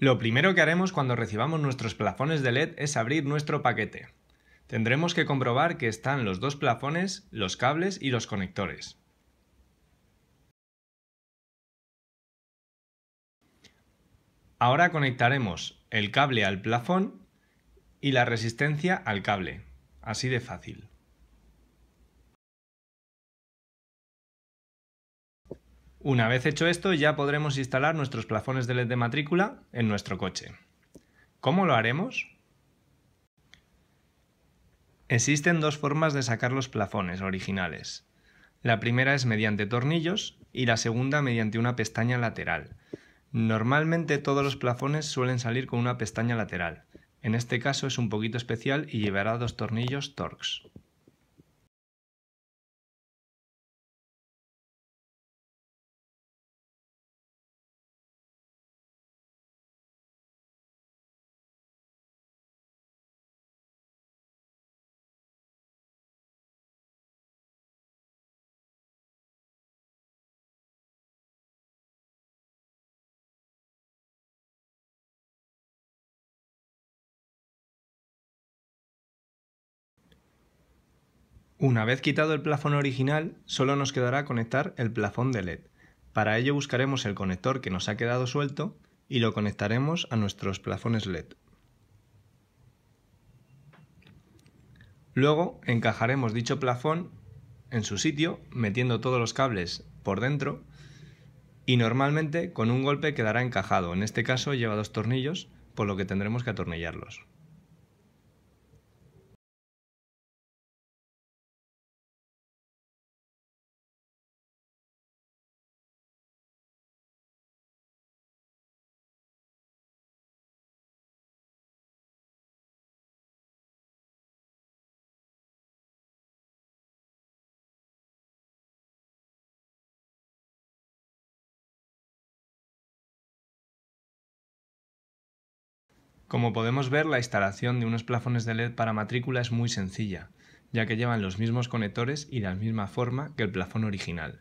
Lo primero que haremos cuando recibamos nuestros plafones de LED es abrir nuestro paquete. Tendremos que comprobar que están los dos plafones, los cables y los conectores. Ahora conectaremos el cable al plafón y la resistencia al cable. Así de fácil. Una vez hecho esto, ya podremos instalar nuestros plafones de LED de matrícula en nuestro coche. ¿Cómo lo haremos? Existen dos formas de sacar los plafones originales. La primera es mediante tornillos y la segunda mediante una pestaña lateral. Normalmente todos los plafones suelen salir con una pestaña lateral. En este caso es un poquito especial y llevará dos tornillos Torx. Una vez quitado el plafón original, solo nos quedará conectar el plafón de LED. Para ello buscaremos el conector que nos ha quedado suelto y lo conectaremos a nuestros plafones LED. Luego encajaremos dicho plafón en su sitio metiendo todos los cables por dentro y normalmente con un golpe quedará encajado. En este caso lleva dos tornillos, por lo que tendremos que atornillarlos. Como podemos ver, la instalación de unos plafones de LED para matrícula es muy sencilla, ya que llevan los mismos conectores y la misma forma que el plafón original.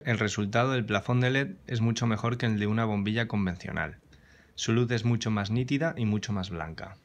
El resultado del plafón de LED es mucho mejor que el de una bombilla convencional su luz es mucho más nítida y mucho más blanca.